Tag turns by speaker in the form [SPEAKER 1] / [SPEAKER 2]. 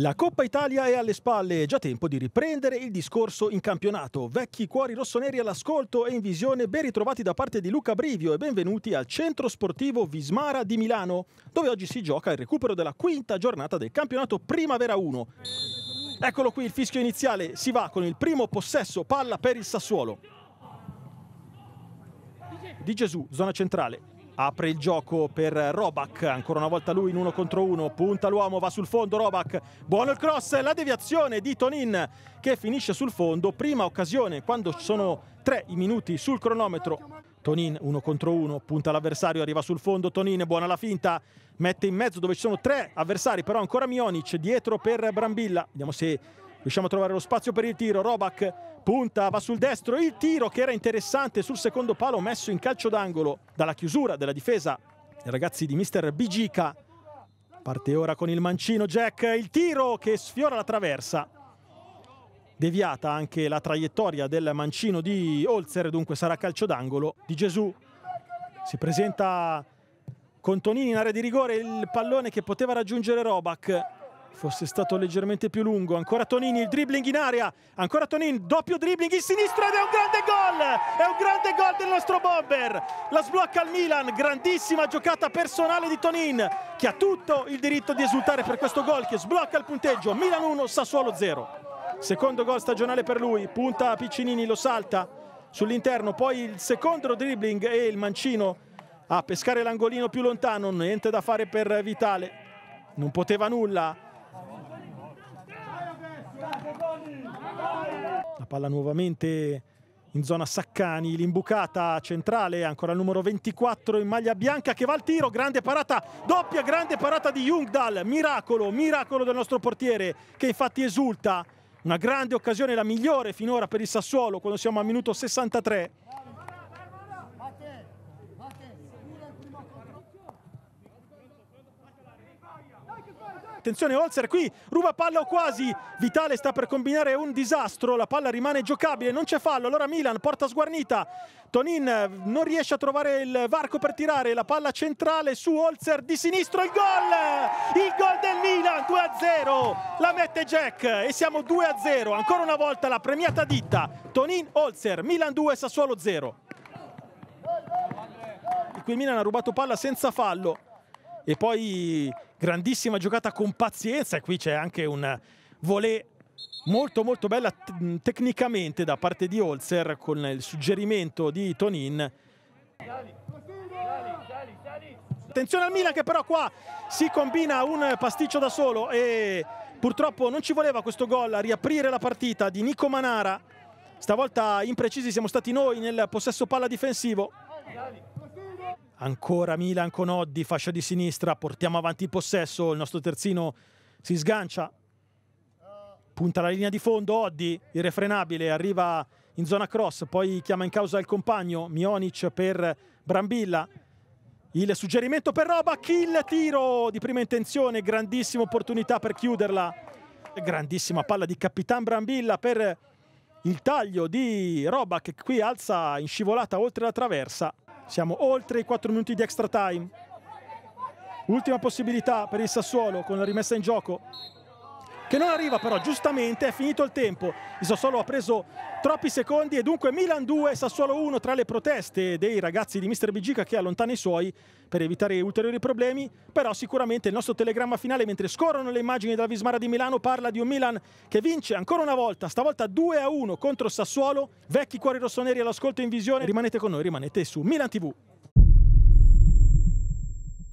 [SPEAKER 1] La Coppa Italia è alle spalle, è già tempo di riprendere il discorso in campionato. Vecchi cuori rossoneri all'ascolto e in visione ben ritrovati da parte di Luca Brivio e benvenuti al Centro Sportivo Vismara di Milano, dove oggi si gioca il recupero della quinta giornata del campionato Primavera 1. Eccolo qui il fischio iniziale, si va con il primo possesso palla per il Sassuolo. Di Gesù, zona centrale, apre il gioco per Robak, ancora una volta lui in uno contro uno, punta l'uomo, va sul fondo Robak, buono il cross, la deviazione di Tonin che finisce sul fondo, prima occasione quando sono tre i minuti sul cronometro. Tonin uno contro uno, punta l'avversario, arriva sul fondo, Tonin buona la finta, mette in mezzo dove ci sono tre avversari, però ancora Mionic dietro per Brambilla, vediamo se riusciamo a trovare lo spazio per il tiro, Robak punta, va sul destro, il tiro che era interessante sul secondo palo messo in calcio d'angolo dalla chiusura della difesa dei ragazzi di mister Bigica. Parte ora con il mancino Jack, il tiro che sfiora la traversa. Deviata anche la traiettoria del mancino di Holzer, dunque sarà calcio d'angolo di Gesù. Si presenta con Tonini in area di rigore, il pallone che poteva raggiungere Robak fosse stato leggermente più lungo. Ancora Tonini, il dribbling in area. Ancora Tonini, doppio dribbling in sinistra ed è un grande gol! È un grande gol del nostro bomber! La sblocca al Milan, grandissima giocata personale di Tonin che ha tutto il diritto di esultare per questo gol che sblocca il punteggio. Milan 1, Sassuolo 0. Secondo gol stagionale per lui, punta Piccinini, lo salta sull'interno, poi il secondo dribbling e il mancino a pescare l'angolino più lontano, niente da fare per Vitale. Non poteva nulla palla nuovamente in zona Saccani, l'imbucata centrale, ancora il numero 24 in maglia bianca che va al tiro, grande parata, doppia grande parata di Jungdal, miracolo, miracolo del nostro portiere che infatti esulta, una grande occasione, la migliore finora per il Sassuolo quando siamo al minuto 63. attenzione Holzer qui, ruba palla o quasi, Vitale sta per combinare un disastro, la palla rimane giocabile, non c'è fallo, allora Milan porta sguarnita, Tonin eh, non riesce a trovare il varco per tirare, la palla centrale su Holzer di sinistro, il gol! Il gol del Milan, 2-0, la mette Jack e siamo 2-0, ancora una volta la premiata ditta, Tonin Holzer, Milan 2, Sassuolo 0. Qui Milan ha rubato palla senza fallo e poi grandissima giocata con pazienza e qui c'è anche un volé molto molto bella tecnicamente da parte di Holzer con il suggerimento di Tonin attenzione al Milan che però qua si combina un pasticcio da solo e purtroppo non ci voleva questo gol a riaprire la partita di Nico Manara stavolta imprecisi siamo stati noi nel possesso palla difensivo Ancora Milan con Oddi, fascia di sinistra, portiamo avanti il possesso, il nostro terzino si sgancia, punta la linea di fondo, Oddi, irrefrenabile, arriva in zona cross, poi chiama in causa il compagno Mionic per Brambilla. Il suggerimento per Roba, kill tiro di prima intenzione, grandissima opportunità per chiuderla. Grandissima palla di Capitan Brambilla per il taglio di Roba che qui alza in scivolata oltre la traversa. Siamo oltre i 4 minuti di extra time. Ultima possibilità per il Sassuolo con la rimessa in gioco che non arriva però giustamente, è finito il tempo, il Sassuolo ha preso troppi secondi e dunque Milan 2, Sassuolo 1 tra le proteste dei ragazzi di Mister Bigica che allontana i suoi per evitare ulteriori problemi, però sicuramente il nostro telegramma finale mentre scorrono le immagini della Vismara di Milano parla di un Milan che vince ancora una volta, stavolta 2 a 1 contro Sassuolo, vecchi cuori rossoneri all'ascolto in visione, rimanete con noi, rimanete su Milan TV.